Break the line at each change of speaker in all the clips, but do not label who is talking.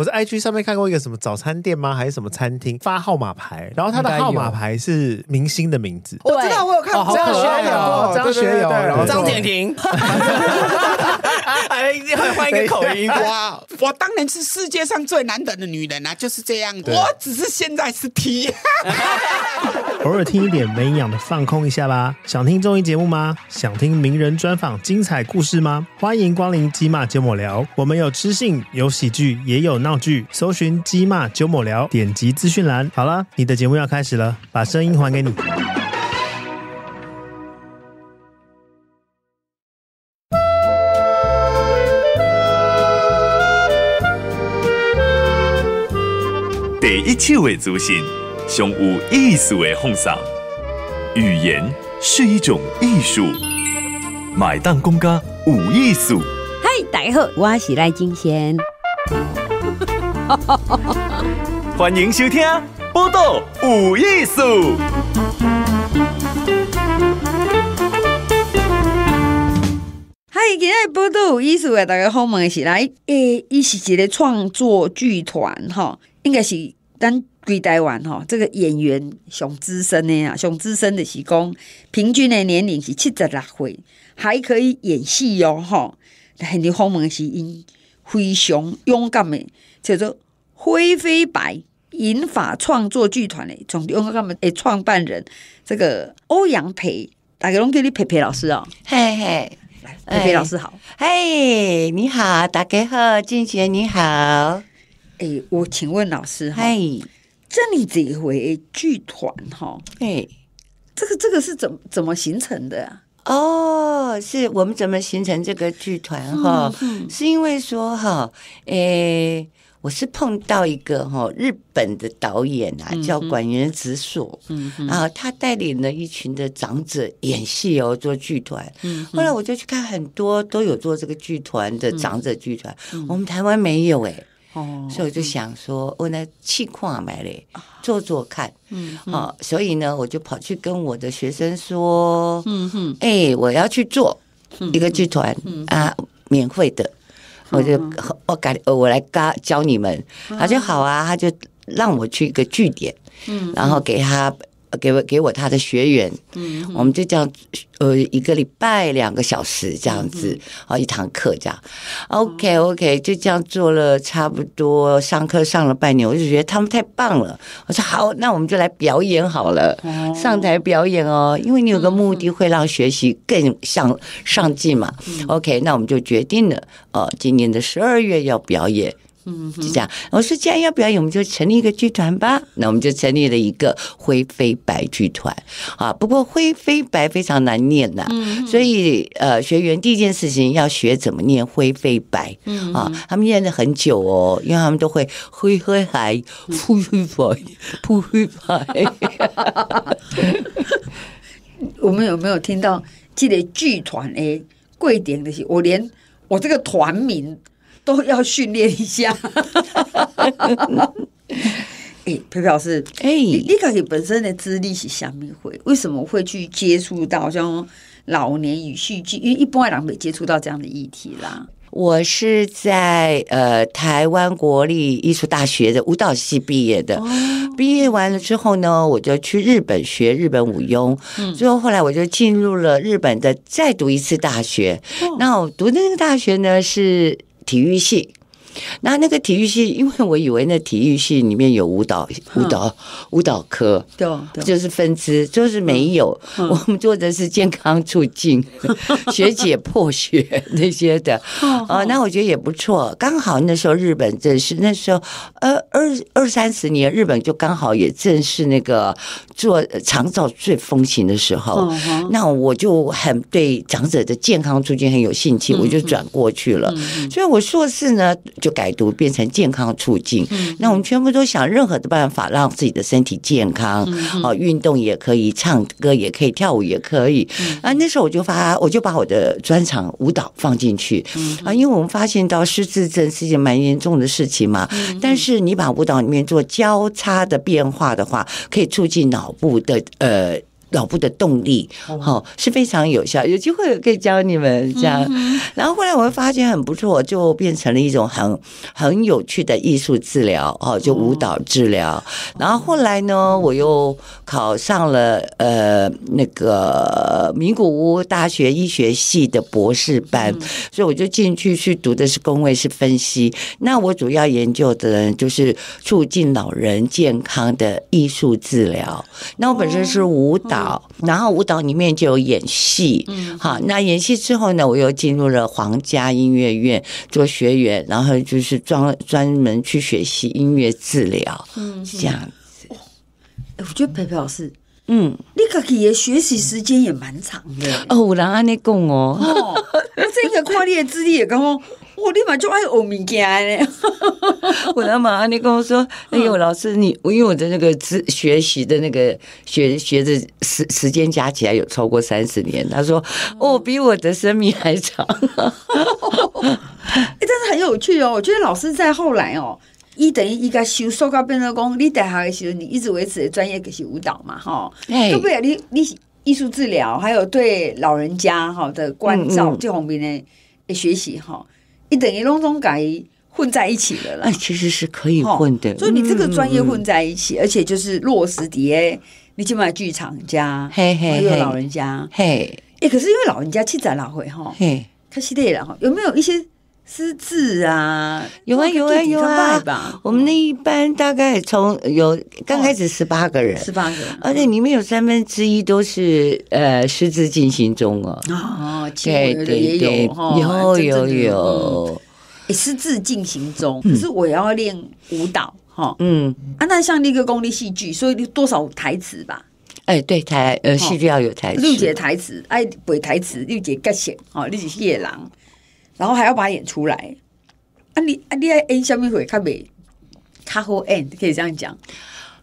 我在 IG 上面看过一个什么早餐店吗？还是什么餐厅发号码牌？然后他的号码牌是明星的名字。我知道我有看张学友、张学友、张敬亭。哎，换一个口音哇！我当年是世界上最难得的女人啊，就是这样。我只是现在是 T。偶尔听一点没营养的，放空一下吧。想听综艺节目吗？想听名人专访、精彩故事吗？欢迎光临鸡骂九抹聊，我们有知性，有喜剧，也有闹剧。搜寻“鸡骂九抹聊”，点击资讯栏。好了，你的节目要开始了，把声音还给你。第一手的资讯。上有艺术的风尚，语言是一种艺术，买单公家无艺术。嗨，大家好，我是赖金贤，欢迎收听《波导无艺术》。嗨，今天《波导无艺术》的大家好，我的是来，诶，伊是一个创作剧团，哈，应该是咱。归台湾吼，这个演员熊资深的啊，熊资深的是讲平均的年龄是七十六岁，还可以演戏哟吼。很多访问是因非常勇敢的叫做灰飞白银发创作剧团的创勇敢的诶，创办人这个欧阳培，大家拢叫你培培老师哦，嘿嘿，来培培老师好，嘿，你好，打给贺静学你好，哎，我请问老师，嘿。这里这回剧团哈，哎，这个这个是怎么怎么形成的？
哦，是我们怎么形成这个剧团哈？是因为说哈，哎，我是碰到一个哈日本的导演啊，叫管原直树，啊，他带领了一群的长者演戏哦，做剧团。嗯，后来我就去看很多都有做这个剧团的长者剧团，我们台湾没有哎。哦，所以我就想说，我那情况买嘞，做做看，嗯，好，所以呢，我就跑去跟我的学生说，嗯哼，哎，我要去做一个剧团啊，免费的，我就我改我来教教你们，他就好啊，他就让我去一个据点，嗯，然后给他。给我给我他的学员，嗯，我们就这样，呃，一个礼拜两个小时这样子啊，一堂课这样，OK OK，就这样做了差不多上课上了半年，我就觉得他们太棒了，我说好，那我们就来表演好了，上台表演哦，因为你有个目的会让学习更向上进嘛，OK，那我们就决定了，呃，今年的十二月要表演。嗯，就这样。我说，既然要表演，我们就成立一个剧团吧。那我们就成立了一个灰飞白剧团啊。不过灰飞白非常难念呐，所以呃，学员第一件事情要学怎么念灰飞白嗯啊。他们念了很久哦，因为他们都
会灰灰白、灰灰白、灰灰白。我们有没有听到这得剧团？哎，贵点的是，我连我这个团名。都要训练一下。哎，佩佩老师，哎，你看你本身的资历是下面会，为什么会去接触到像老年与戏剧？因为一般阿郎没接触到这样的议题啦。
我是在呃台湾国立艺术大学的舞蹈系毕业的。毕业完了之后呢，我就去日本学日本舞踊。嗯，最后后来我就进入了日本的再读一次大学。那我读的那个大学呢是。体育系。那那个体育系，因为我以为那体育系里面有舞蹈、舞蹈、舞蹈科，对，就是分支，就是没有。我们做的是健康促进、学姐破血那些的。哦，那我觉得也不错。刚好那时候日本正是那时候，呃，二二三十年，日本就刚好也正是那个做长照最风行的时候。那我就很对长者的健康促进很有兴趣，我就转过去了。所以我硕士呢就。改读变成健康促进，那我们全部都想任何的办法让自己的身体健康。哦，运动也可以，唱歌也可以，跳舞也可以。啊，那时候我就发，我就把我的专场舞蹈放进去。啊，因为我们发现到失智症是一件蛮严重的事情嘛，但是你把舞蹈里面做交叉的变化的话，可以促进脑部的呃。脑部的动力，哈是非常有效。有机会可以教你们这样。然后后来我发现很不错，就变成了一种很很有趣的艺术治疗，哦，就舞蹈治疗。然后后来呢，我又考上了呃那个名古屋大学医学系的博士班，所以我就进去去读的是工位是分析。那我主要研究的，就是促进老人健康的艺术治疗。那我本身是舞蹈。好，然后舞蹈里面就有演戏，嗯，好，那演戏之后呢，我又进入了皇家音乐院做学员，然后就是专专门去学习音乐治疗，
嗯，这样子。我觉得培培老师，嗯，你看起来学习时间也蛮长
的，哦，有人安尼讲哦，
那这个跨裂资历也刚刚。我立马就爱学物件呢！我
阿妈你跟我说：“哎呦，老师，你我因为我的那个自学习的那个学学的时时间加起来有超过三十年。”他说：“哦，比我的生命还长。”哎，
但是很有趣哦。我觉得老师在后来哦，一等于一个修授课变成工，你底下其实你一直维持的专业就是舞蹈嘛，哈，对不对？你你艺术治疗还有对老人家哈的关照，就红兵的学习哈。你等于拢种改混在一起的啦，
其实是可以混的。所以你这个专业混
在一起，而且就是落实的诶。你起码剧场加，还有老人家，嘿，哎，可是因为老人家七仔老会哈，嘿，可惜的了哈。有没有一些？私自啊，有啊有啊有啊！
我们那一班大概从有刚开始十八个人，十八个，而且里面有三分之一都是呃识字进行中哦。
啊，对对对，有有有，私自进行中。可是我要练舞蹈
哈，嗯
啊，那像那个公立戏剧，所以多少台词吧？
哎，对台呃，戏剧要有台词，六姐
台词，哎背台词，六姐各写哦，六姐夜郎。然后还要把演出来，啊，你啊，你爱 end 会卡没，卡后 e 可以这样讲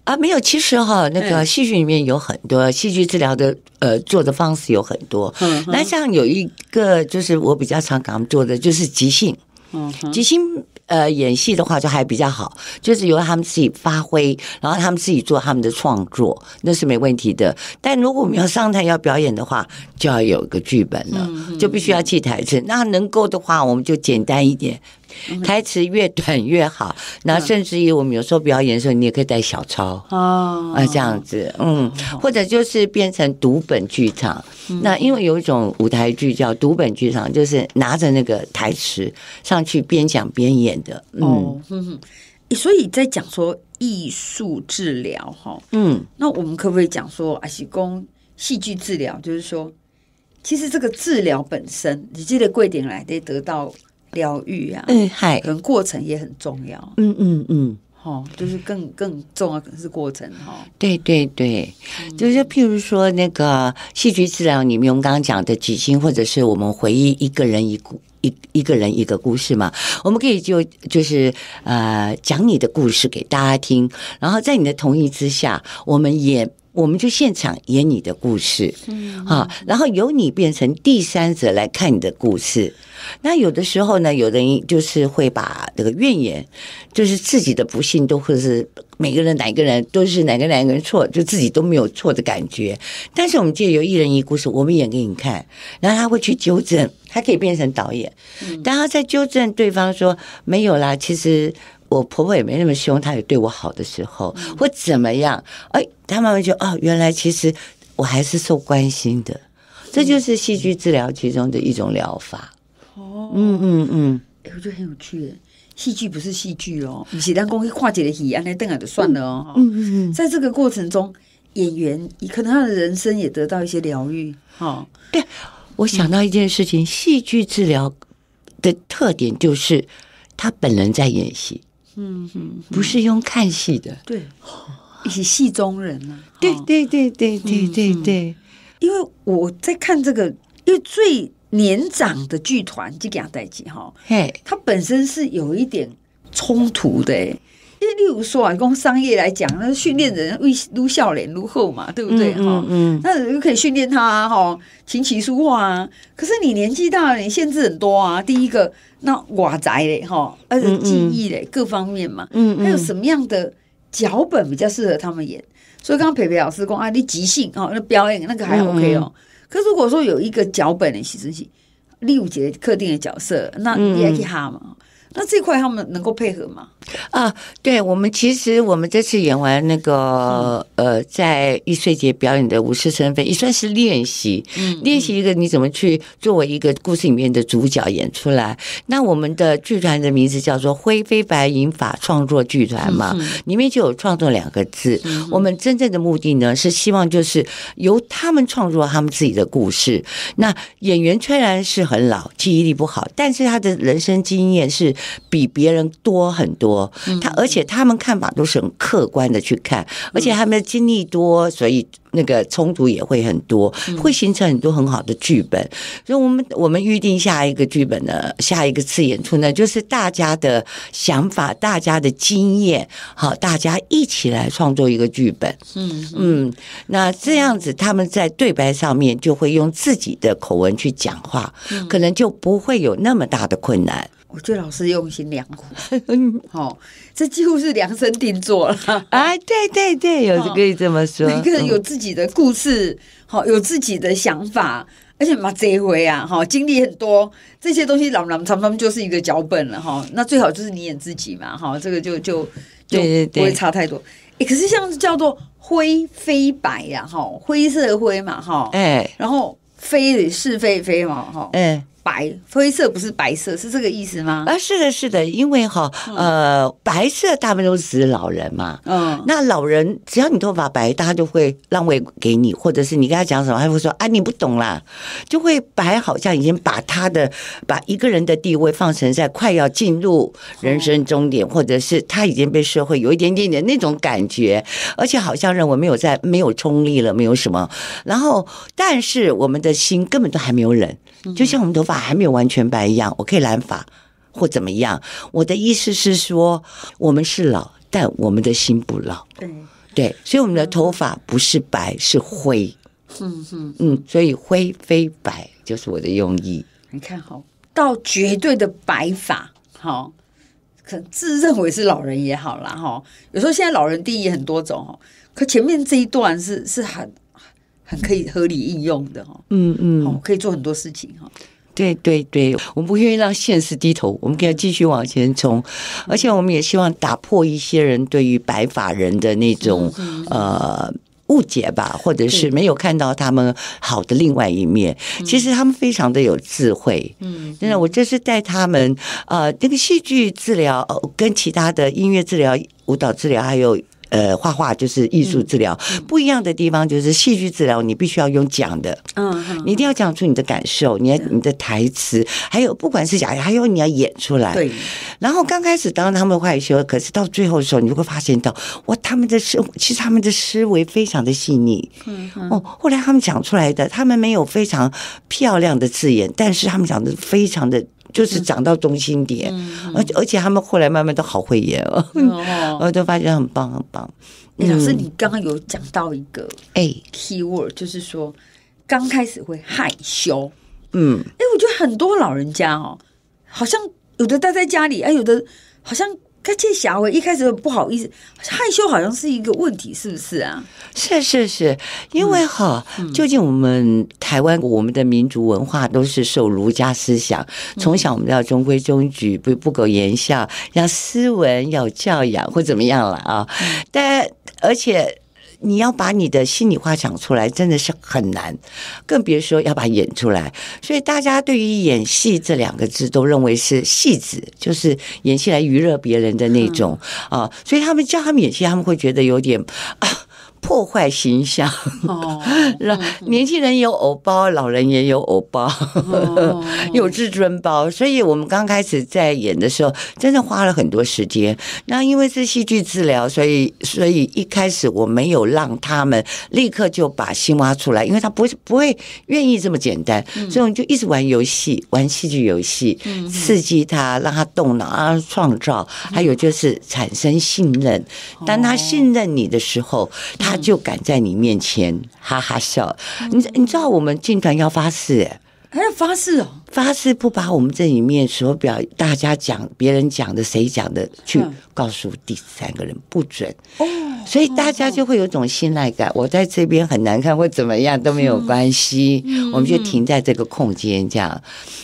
啊？没有，其实哈，那个戏
剧里面有很多戏剧治疗的呃做的方式有很多，那像有一个就是我比较常给他们做的就是即兴。嗯，即兴呃演戏的话就还比较好，就是由他们自己发挥，然后他们自己做他们的创作，那是没问题的。但如果我们要上台要表演的话，就要有个剧本了，就必须要记台词。那能够的话，我们就简单一点。台词越短越好，然甚至于我们有时候表演的时候，你也可以带小抄
啊，啊
这样子，嗯，或者就是变成读本剧场。那因为有一种舞台剧叫读本剧场，就是拿着那个台词上去边讲边演的。哼，
所以，在讲说艺术治疗，哈，嗯，那我们可不可以讲说阿是公戏剧治疗？就是说，其实这个治疗本身，你记得跪点来得得到。疗愈呀，嗯，嗨，可能过程也很重要，
嗯嗯嗯，
哈，就是更更重要，可能是过程哈，
对对对，就是譬如说那个戏剧治疗，你们刚刚讲的举星，或者是我们回忆一个人一故一一个人一个故事嘛，我们可以就就是呃讲你的故事给大家听，然后在你的同意之下，我们也。我们就现场演你的故事，嗯，啊，然后由你变成第三者来看你的故事。那有的时候呢，有人就是会把这个怨言，就是自己的不幸，都会是每个人哪个人都是哪个哪个人错，就自己都没有错的感觉。但是我们借由一人一故事，我们演给你看，然后他会去纠正，他可以变成导演，然他在纠正对方说没有啦，其实。我婆婆也没那么凶，她也对我好的时候，或怎么样？哎，她慢慢就哦，原来其实我还是受关心的，这就是戏剧治疗其中的一种疗法。
哦，嗯嗯嗯，我觉得很有趣。戏剧不是戏剧哦，喜当公一化解的喜，安来定下就算了哦。嗯嗯嗯，在这个过程中，演员可能他的人生也得到一些疗愈。哈，对，我想到一件事情，戏剧
治疗的特点就是他本人在演戏。
嗯哼，
不是用看戏的，
对，以戏中人啊，对对对对对对对，因为我在看这个，因为最年长的剧团就给他代起哈，嘿，他本身是有一点冲突的。哎。因为例如说啊，光商业来讲，那训练人为露笑脸如厚嘛，对不对哈？那就可以训练他哈，琴棋书画啊。可是你年纪大，了，你限制很多啊。第一个，那寡宅嘞哈，而且记忆嘞各方面嘛，嗯嗯，有什么样的脚本比较适合他们演？所以刚刚培培老师讲啊，你即兴啊，那表演那个还 OK 哦。可如果说有一个脚本嘞，其正是六节特定的角色，那你也去哈嘛。那这块他们能够配合吗？啊，
对，我们其实我们这次演完那个呃，在易碎节表演的《武生非》，也算是练习，练习一个你怎么去作为一个故事里面的主角演出来。那我们的剧团的名字叫做“灰飞白银法创作剧团”嘛，里面就有“创作”两个字。我们真正的目的呢，是希望就是由他们创作他们自己的故事。那演员虽然是很老，记忆力不好，但是他的人生经验是。比别人多很多，他而且他们看法都是很客观的去看，而且他们的经历多，所以那个冲突也会很多，会形成很多很好的剧本。所以，我们我们预定下一个剧本呢，下一个次演出呢，就是大家的想法，大家的经验，好，大家一起来创作一个剧本。
嗯嗯，
那这样子，他们在对白上面就会用自己的口吻去讲话，可能就不会有那么大的困难。
我觉得老师用心良苦，好，这几乎是量身定做了啊！对对对，有可以这
么说，每个人有
自己的故事，好，有自己的想法，而且嘛，这回啊，哈，经历很多这些东西，朗朗常常就是一个脚本了哈。那最好就是你演自己嘛，哈，这个就就就不会差太多。哎，可是像叫做灰飞白呀，哈，灰色灰嘛，哈，哎，然后飞是非非嘛，哈，哎。白灰色不是白色，是这个意思吗？
啊，是的，是的，因为哈，呃，白色大部分都是指老人嘛。嗯，那老人只要你头发白，他就会让位给你，或者是你跟他讲什么，他会说啊，你不懂啦，就会白，好像已经把他的把一个人的地位放成在快要进入人生终点，或者是他已经被社会有一点点的那种感觉，而且好像认为没有在没有冲力了，没有什么。然后，但是我们的心根本都还没有冷。就像我们头发还没有完全白一样，我可以染发或怎么样。我的意思是说，我们是老，但我们的心不老。对对，所以我们的头发不是白，是灰。
嗯嗯嗯，
所以灰非白就是我的用意。
你看，好到绝对的白发，好，可能自认为是老人也好啦，哈。有时候现在老人定义很多种哈，可前面这一段是是很。很可以合理应用的哈，嗯嗯，可以做很多事情哈。
对对对，我们不愿意让现实低头，我们可以继续往前冲。而且我们也希望打破一些人对于白发人的那种呃误解吧，或者是没有看到他们好的另外一面。其实他们非常的有智慧，嗯，真的，我就是带他们啊，那个戏剧治疗跟其他的音乐治疗、舞蹈治疗还有。呃，画画就是艺术治疗，不一样的地方就是戏剧治疗，你必须要用讲的，嗯，你一定要讲出你的感受，你你的台词，还有不管是假，还有你要演出来，对。然后刚开始当他们害羞，可是到最后的时候，你就会发现到，哇，他们的思其实他们的思维非常的细腻，嗯，哦，后来他们讲出来的，他们没有非常漂亮的字眼，但是他们讲的非常的。就是涨到中心点，而而且他们后来慢慢都好会演了，
我
都发觉很棒很棒。老师，你
刚刚有讲到一个哎，keyword 就是说刚开始会害羞，嗯，哎，我觉得很多老人家哦，好像有的待在家里，哎，有的好像。他这霞薇一开始不好意思害羞，好像是一个问题，是不是啊？是是是，因为
哈，究竟我们台湾我们的民族文化都是受儒家思想，从小我们要中规中矩，不不苟言笑，要斯文，要教养，或怎么样了啊？但而且。你要把你的心里话讲出来，真的是很难，更别说要把演出来。所以大家对于演戏这两个字，都认为是戏子，就是演戏来娱乐别人的那种啊。所以他们叫他们演戏，他们会觉得有点。破坏形象，让 年轻人有偶包，老人也有偶包，有至尊包。所以，我们刚开始在演的时候，真的花了很多时间。那因为是戏剧治疗，所以，所以一开始我没有让他们立刻就把心挖出来，因为他不会不会愿意这么简单。所以，我们就一直玩游戏，玩戏剧游戏，刺激他，让他动脑，啊，他创造，还有就是产生信任。当他信任你的时候。他就敢在你面前哈哈笑。你你知道我们进团要发誓哎，还要发誓哦，发誓不把我们这里面所表、大家讲、别人讲的、谁讲的去告诉第三个人不准哦，所以大家就会有种信赖感。我在这边很难看或怎么样都没有关系，我们就停在这个空间这样。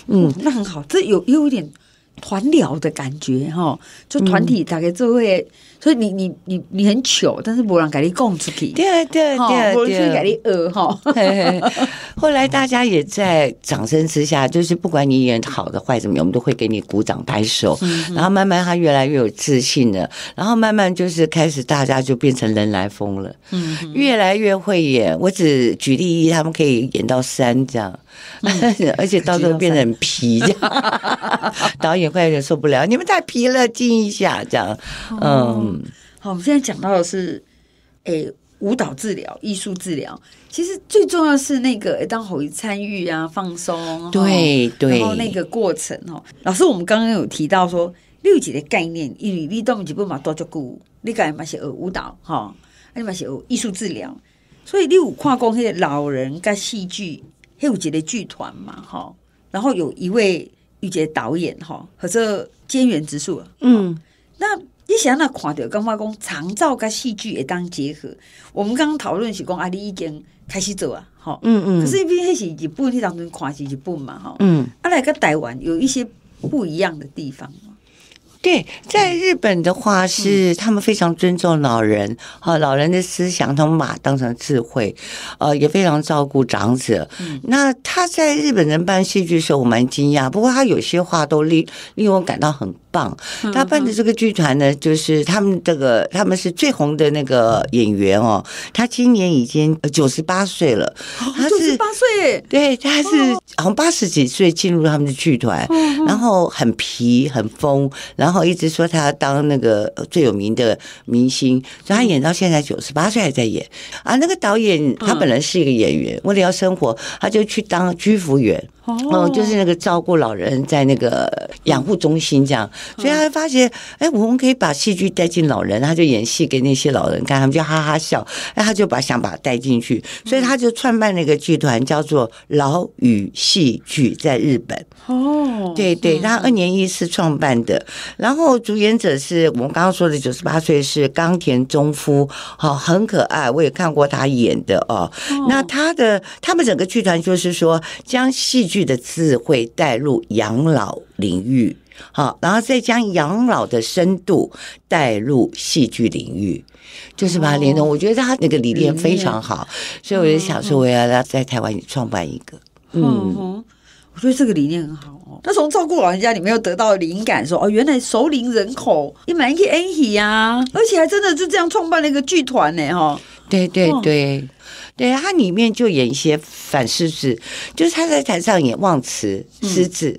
嗯，
那很好，这有又有点。团聊的感觉哈，就团体大概就位，所以你你你你很糗，但是不让给你供出去，对对对对，所以给你饿哈。
后来大家也在掌声之下，就是不管你演好的坏怎么样，我们都会给你鼓掌拍手。然后慢慢他越来越有自信了，然后慢慢就是开始大家就变成人来疯了，嗯，越来越会演。我只举例一，他们可以演到三这样。而且到时候变很皮，导演快受不了，你们太皮了，静一下，这样，嗯，
好，我们现在讲到的是，诶，舞蹈治疗、艺术治疗，其实最重要是那个，当侯参与啊，放松，对对，然后那个过程哦，老师，我们刚刚有提到说，六级的概念，一努力动几步嘛，多做鼓，你讲嘛些呃舞蹈哈，哎买些艺术治疗，所以六五跨过那些老人跟戏剧。黑五杰的剧团嘛，哈，然后有一位玉杰导演，哈，和这菅原直树，嗯，那你想那看到刚刚讲长照跟戏剧也当结合，我们刚刚讨论是讲阿丽已经开始做啊，哈，嗯嗯，可是毕竟还是一部你当中看是日本嘛，哈，嗯，阿来个台湾有一些不一样的地方。
对，在日本的话是他们非常尊重老人，啊，老人的思想，他们把当成智慧，呃，也非常照顾长者。那他在日本人办戏剧的时候，我蛮惊讶。不过他有些话都令令我感到很。棒，他办的这个剧团呢，就是他们这个他们是最红的那个演员哦。他今年已经九十八岁了，他是八岁，对，他是好像八十几岁进入他们的剧团，然后很皮很疯，然后一直说他当那个最有名的明星，所以他演到现在九十八岁还在演啊。那个导演他本来是一个演员，为了要生活，他就去当居服员。
哦，就是那个
照顾老人在那个养护中心这样，所以他发现，哎，我们可以把戏剧带进老人，他就演戏给那些老人看，他们就哈哈笑，哎，他就把想把带进去，所以他就创办了一个剧团，叫做老与戏剧，在日本。
哦，对对，他二
年一次创办的，然后主演者是我们刚刚说的九十八岁是冈田中夫，好，很可爱，我也看过他演的哦。那他的他们整个剧团就是说将戏。剧的智慧带入养老领域，好，然后再将养老的深度带入戏剧领域，就是把它连通。我觉得他那个理念非常好，所以我就想说，我要在台湾创办一个。
嗯，我觉得这个理念很好哦。他从照顾老人家里面又得到灵感，说哦，原来熟龄人口也蛮可以 A 起呀，而且还真的是这样创办了一个剧团呢，哈。对对对，对，他里
面就演一些反失字，就是他在台上演忘词失字，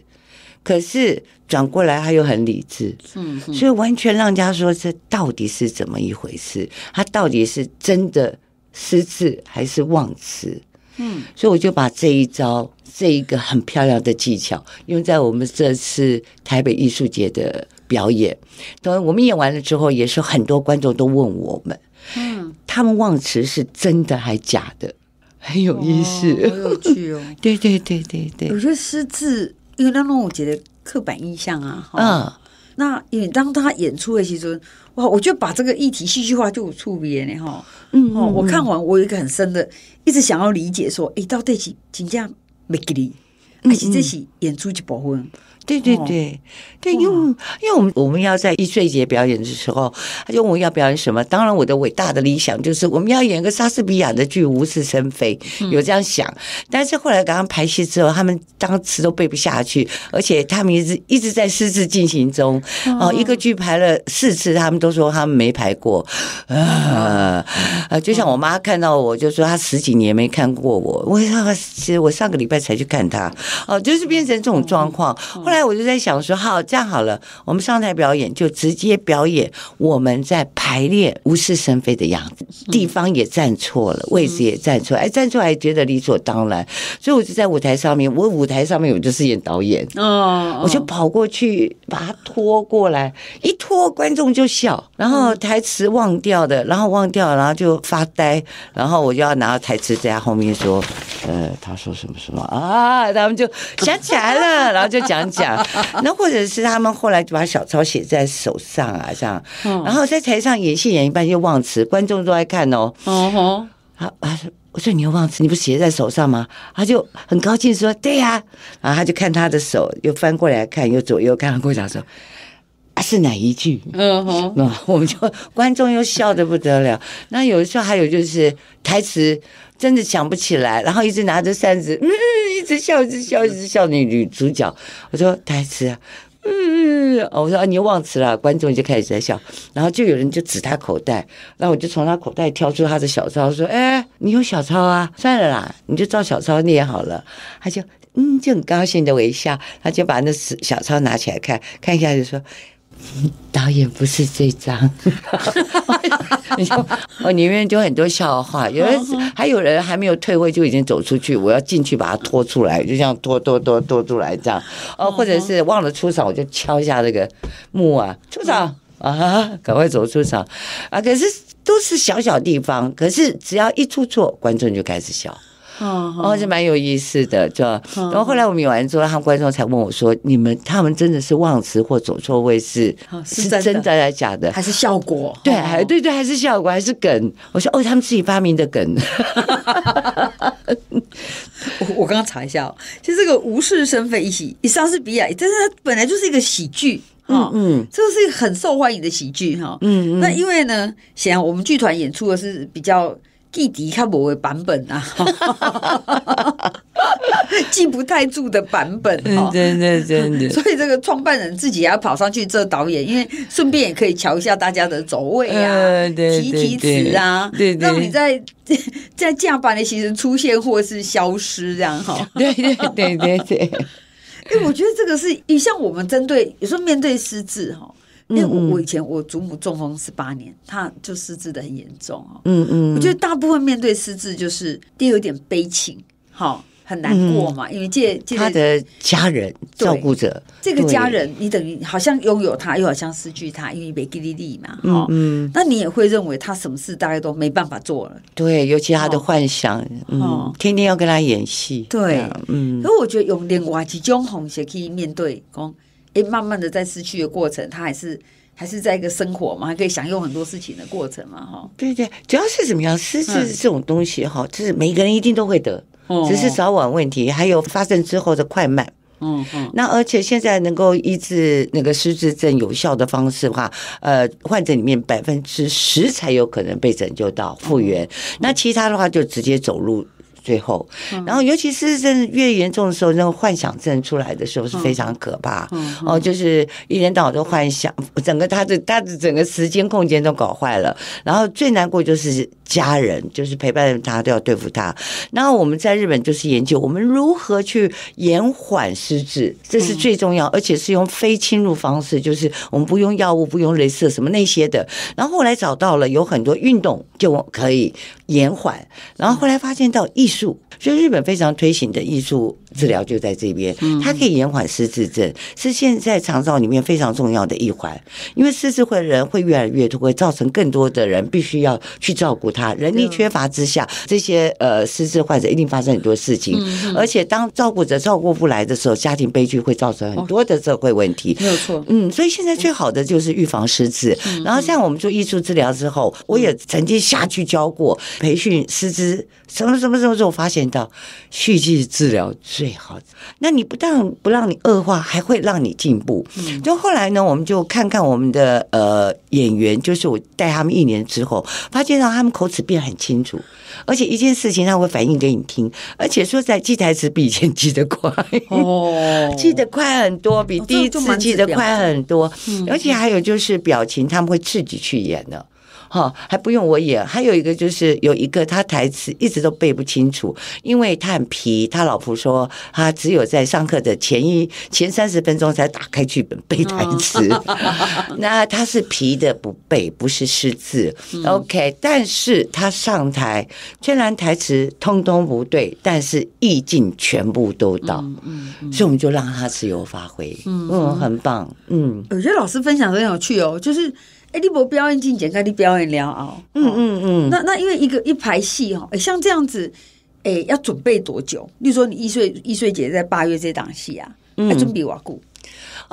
可是转过来他又很理智，嗯，所以完全让人家说这到底是怎么一回事？他到底是真的失智还是忘词？嗯，所以我就把这一招这一个很漂亮的技巧用在我们这次台北艺术节的表演。当然，我们演完了之后，也是很多观众都问我们。嗯，他们忘词是真的还假的，很有意思。哦、有 趣对对对对对，有
些失字，因为那让我觉得刻板印象啊。嗯，那你当他演出的时候，哇，我就把这个议题戏剧化，就触别呢哈。
嗯，哦，我看完，
我有一个很深的，一直想要理解说，哎，到这起请假没给你，而且这是演出一部分。对对对，
对，因为因为我们我们要在一岁节表演的时候，他就问我要表演什么？当然，我的伟大的理想就是我们要演一个莎士比亚的剧《无事生非》，有这样想。但是后来刚刚排戏之后，他们当时都背不下去，而且他们一直一直在私自进行中。哦，一个剧排了四次，他们都说他们没排过。啊，就像我妈看到我，就说她十几年没看过我。我其实我上个礼拜才去看她。哦，就是变成这种状况。后来。来我就在想说，好，这样好了，我们上台表演就直接表演，我们在排练无事生非的样子，地方也站错了，位置也站错，哎，站错还觉得理所当然，所以我就在舞台上面，我舞台上面我就是演导演，
哦，我就
跑过去把他拖过来，一拖观众就笑，然后台词忘掉的，然后忘掉，然后就发呆，然后我就要拿到台词在他后面说，呃，他说什么什么啊，他们就想起来了，然后就讲讲。那或者是他们后来就把小抄写在手上啊，这样，然后在台上演戏演一半就忘词，观众都爱看哦。
哦，
啊啊！我说你又忘词，你不写在手上吗？他就很高兴说：“对呀。”然后他就看他的手，又翻过来看，又左右看，过讲说：“啊，是哪一句？”嗯哼，那 我们就观众又笑的不得了。那有的时候还有就是台词。真的想不起来，然后一直拿着扇子，嗯，一直笑，一直笑，一直笑。女女主角，我说台词，嗯，我说你忘词了，观众就开始在笑，然后就有人就指他口袋，然后我就从他口袋挑出他的小抄，说：“哎，你有小抄啊？算了啦，你就照小抄念好了。”他就嗯，就很高兴的，我一笑，他就把那小抄拿起来看，看一下就说。导演不是这张，哦，里面就很多笑话，有人还有人还没有退位就已经走出去，我要进去把它拖出来，就像拖拖拖拖出来这样，哦，或者是忘了出场，我就敲一下这个幕啊，出场啊，赶快走出场啊，可是都是小小地方，可是只要一出错，观众就开始笑。
哦，哦，就蛮
有意思的，就然后后来我们演完之后，他们观众才问我说：“你们他们真的是忘词或走错位置，是真的还是假的？还是
效果？对，
还对对，还是效果，还是梗？”我说：“哦，他们自己发明的梗。”
我我刚刚查一下哦，其实这个无事生非一喜一上是比亚，但是它本来就是一个喜剧，哈，嗯，这个是一个很受欢迎的喜剧，哈，嗯嗯。那因为呢，显然我们剧团演出的是比较。弟弟看我的版本啊，记不太住的版本，对
对对的。所
以这个创办人自己也要跑上去做导演，因为顺便也可以瞧一下大家的走位啊，提提词啊，让你在在下班的其实出现或是消失，这样哈。对对对对对。哎，我觉得这个是一像我们针对有时候面对失智哈。因为我我以前我祖母中风十八年，她就失智的很严重哦。
嗯嗯，我觉得
大部分面对失智，就是第有点悲情，好很难过嘛，因为借他的
家人照顾者，
这个家人你等于好像拥有他，又好像失去他，因为没记忆力嘛。嗯嗯，那你也会认为他什么事大概都没办法做了。
对，尤其他的幻想，天天要跟他演戏。对，嗯。而
我觉得用另外一种方式去面对，讲。哎，慢慢的在失去的过程，他还是还是在一个生活嘛，还可以享用很多事情的过程嘛，哈。
对对，主要是怎么样？失智这种东西哈，就是每个人一定都会得，只是早晚问题，还有发生之后的快慢。嗯嗯。那而且现在能够医治那个失智症有效的方式的话，呃，患者里面百分之十才有可能被拯救到复原，那其他的话就直接走入。最后，然后尤其是这越严重的时候，那个幻想症出来的时候是非常可怕。哦，就是一天到晚都幻想，整个他的他的整个时间空间都搞坏了。然后最难过就是家人，就是陪伴他都要对付他。然后我们在日本就是研究我们如何去延缓失智，这是最重要，而且是用非侵入方式，就是我们不用药物，不用镭射什么那些的。然后后来找到了有很多运动就可以延缓，然后后来发现到意。所以日本非常推行的艺术。治疗就在这边，它可以延缓失智症，是现在肠道里面非常重要的一环。因为失智会的人会越来越多，会造成更多的人必须要去照顾他。人力缺乏之下，这些呃失智患者一定发生很多事情。而且当照顾者照顾不来的时候，家庭悲剧会造成很多的社会问题。没有错。嗯，所以现在最好的就是预防失智。然后像我们做艺术治疗之后，我也曾经下去教过培训师资，什么什么什么时候发现到续剧治疗。最好的，那你不但不让你恶化，还会让你进步。就后来呢，我们就看看我们的呃演员，就是我带他们一年之后，发现让他们口齿变很清楚，而且一件事情他会反映给你听，而且说在记台词比以前记得快，哦，记得快很多，比第一次记得快很多，而且还有就是表情他们会自己去演的。哈，还不用我演。还有一个就是有一个他台词一直都背不清楚，因为他很皮。他老婆说，他只有在上课的前一前三十分钟才打开剧本背台词。那他是皮的不背，不是失字。OK，但是他上台虽然台词通通不对，但是意境全部都到。嗯嗯，所以我们就让他自由发挥。嗯，很棒。嗯，
我觉得老师分享很有趣哦，就是。哎，你不表演进检，看你表演了啊！
嗯嗯嗯。那
那因为一个一排戏哈，哎，像这样子，哎，要准备多久？你说你易碎易碎姐在八月这档戏啊，那准备瓦固。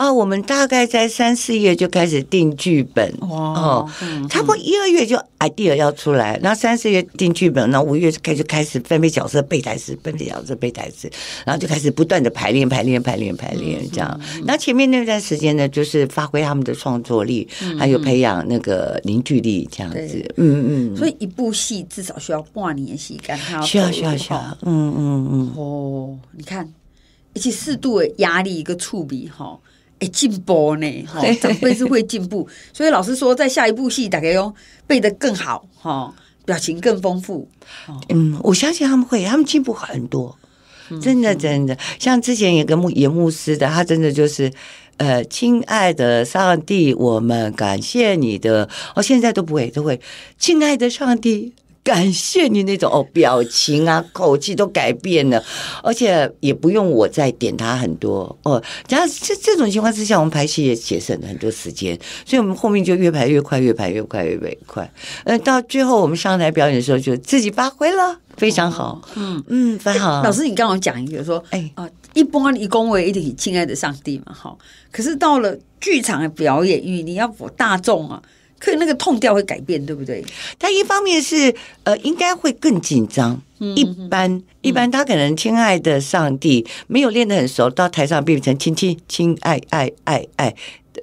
啊，我们大概在三四月就开始定剧本，哦，差不多一二月就 idea 要出来，然后三四月定剧本，然后五月开始开始分配角色、背台词、分配角色、背台词，然后就开始不断的排练、排练、排练、排练这样。然前面那段时间呢，就是发挥他们的创作力，还有培养那个凝聚力这样子。嗯嗯。所以
一部戏至少需要半年时间，需要需要。嗯嗯嗯。哦，你看，而且适度的压力一个触笔哈。哎，进步呢，长辈是会进步，所以老师说，在下一部戏大概用背的更好哈，表情更丰富。
嗯，我相信他们会，他们进步很多，真的真的。像之前有个牧演牧师的，他真的就是，呃，亲爱的上帝，我们感谢你的。哦，现在都不会，都会，亲爱的上帝。感谢你那种哦，表情啊、口气都改变了，而且也不用我再点他很多哦。然后这这种情况之下，我们排戏也节省了很多时间，所以我们后面就越排越快，越排越快，越排越快。呃，到最后我们上台表演的时候，就自己发挥了，非常好。
嗯嗯，非常好。老师，你刚好讲一句说，哎啊，一波一恭维一体，亲爱的上帝嘛，哈。可是到了剧场表演，与你要博大众啊。可是那个痛调会改变，对不对？他一方面是，呃，应该会更紧张。一般
一般，他可能亲爱的上帝没有练得很熟，到台上变成亲亲亲爱爱爱爱，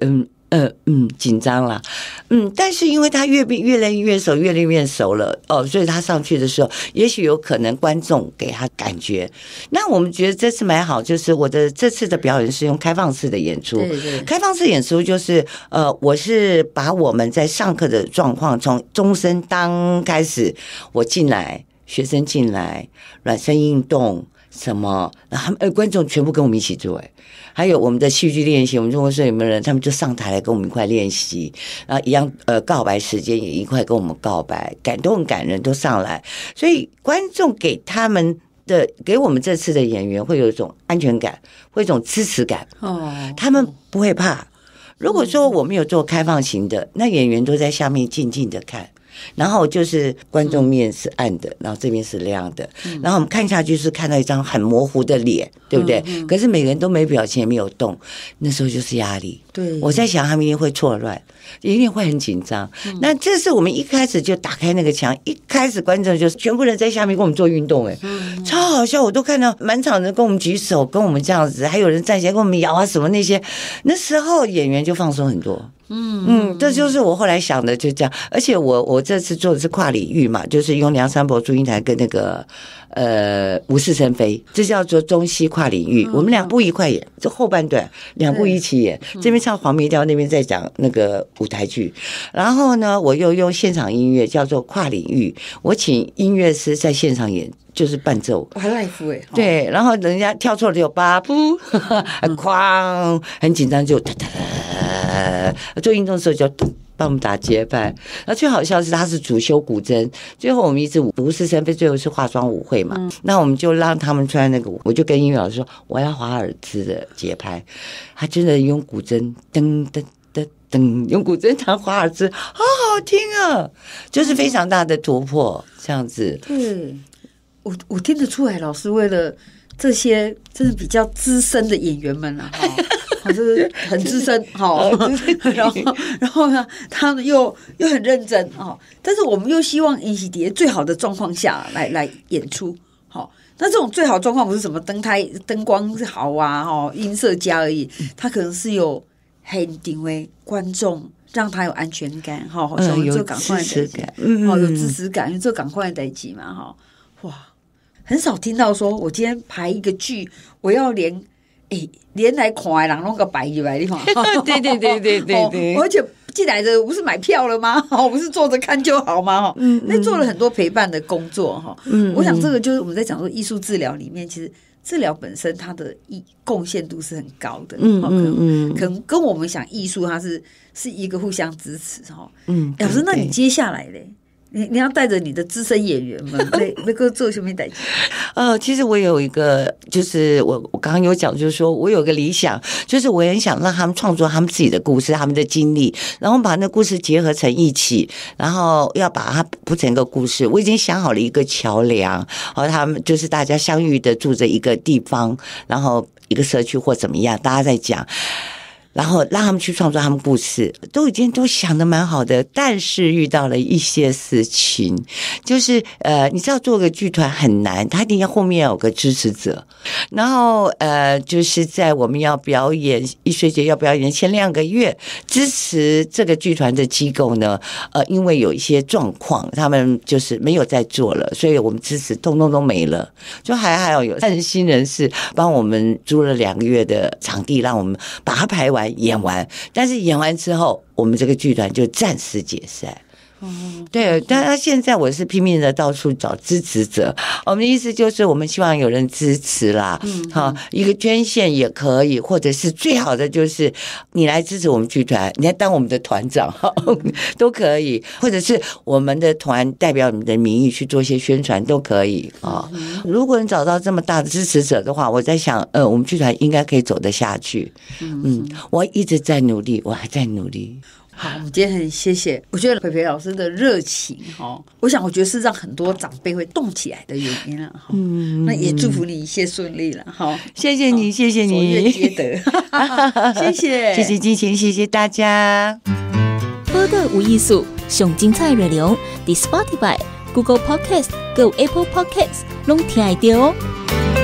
嗯。嗯嗯，紧张了，嗯，但是因为他越变越来越熟，越练越熟了哦，所以他上去的时候，也许有可能观众给他感觉。那我们觉得这次蛮好，就是我的这次的表演是用开放式的演出，开放式演出就是，呃，我是把我们在上课的状况，从钟声当开始，我进来，学生进来，暖身运动。什么？然后呃，观众全部跟我们一起做哎，还有我们的戏剧练习，我们中国摄有没有人？他们就上台来跟我们一块练习，然后一样呃，告白时间也一块跟我们告白，感动感人，都上来。所以观众给他们的，给我们这次的演员会有一种安全感，会一种支持感哦。他们不会怕。如果说我们有做开放型的，那演员都在下面静静的看。然后就是观众面是暗的，然后这边是亮的，然后我们看下去是看到一张很模糊的脸，对不对？可是每个人都没表情没有动，那时候就是压力。对，我在想他们一定会错乱，一定会很紧张。那这是我们一开始就打开那个墙，一开始观众就全部人在下面跟我们做运动，哎，超好笑，我都看到满场人跟我们举手，跟我们这样子，还有人站起来跟我们摇啊什么那些，那时候演员就放松很多。
嗯嗯，
这就是我后来想的，就这样。而且我我这次做的是跨领域嘛，就是用梁山伯、祝英台跟那个。呃，无事生非，这叫做中西跨领域。我们两部一块演，这后半段两部一起演，这边唱黄梅调，那边在讲那个舞台剧。然后呢，我又用现场音乐，叫做跨领域。我请音乐师在现场演，就是伴奏。
很赖皮。
对，然后人家跳错了有八步，哐，很紧张就，做运动的时候就。帮我们打节拍，那最好笑是他是主修古筝，最后我们一直不是生非，最后是化妆舞会嘛，那我们就让他们穿那个，我就跟音乐老师说，我要华尔兹的节拍，他真的用古筝噔噔噔噔，用古筝弹华尔兹，好好听啊，就是非常大的突破，这样子。
对，我我听得出来，老师为了这些，真的比较资深的演员们了哈。他是很资深，哈 然后，然后呢，他呢又又很认真，哈。但是我们又希望一起叠最好的状况下来来演出，哈。那这种最好状况不是什么灯台灯光好啊，哈，音色佳而已。他可能是有很定位观众，让他有安全感，哈。好像有支持感，嗯嗯。哦，有支持感，因有做感化的代际嘛，哈。哇，很少听到说，我今天排一个剧，我要连。哎，连来看的人弄个白底白的嘛，对对对对对对，而且进来的不是买票了吗？哦，不是坐着看就好吗？嗯，那做了很多陪伴的工作哈，嗯，我想这个就是我们在讲说艺术治疗里面，其实治疗本身它的一贡献度是很高的，嗯嗯嗯，可能跟我们讲艺术，它是是一个互相支持哈，嗯，老师，那你接下来嘞？你你要带着你的资深演员嘛？没能够做什么带去。呃，
其实我有一个，就是我我刚刚有讲，就是说我有个理想，就是我很想让他们创作他们自己的故事，他们的经历，然后把那故事结合成一起，然后要把它铺成一个故事。我已经想好了一个桥梁，然后他们就是大家相遇的，住着一个地方，然后一个社区或怎么样，大家在讲。然后让他们去创作他们故事，都已经都想的蛮好的，但是遇到了一些事情，就是呃，你知道，做个剧团很难，他一定要后面有个支持者。然后呃，就是在我们要表演，易学姐要表演前两个月，支持这个剧团的机构呢，呃，因为有一些状况，他们就是没有在做了，所以我们支持通通都没了。就还还有有善心人士帮我们租了两个月的场地，让我们把它排完。演完，但是演完之后，我们这个剧团就暂时解散。对，但他现在我是拼命的到处找支持者。我们的意思就是，我们希望有人支持啦，好，一个捐献也可以，或者是最好的就是你来支持我们剧团，你来当我们的团长，都可以，或者是我们的团代表你的名义去做一些宣传都可以啊。如果你找到这么大的支持者的话，我在想，呃，我们剧团应该可以走得下去。嗯，我一直在努力，我还在努力。
好，我们今天很谢谢，我觉得培培老师的热情哈，我想我觉得是让很多长辈会动起来的原因了哈。嗯，那也祝福你一切顺利了哈，谢谢你，谢谢你，积德，谢谢，谢谢
激情，谢谢大家。播的无艺术，熊精彩热流，The Spotify、Google Podcast、Go Apple Podcast，拢听得到哦。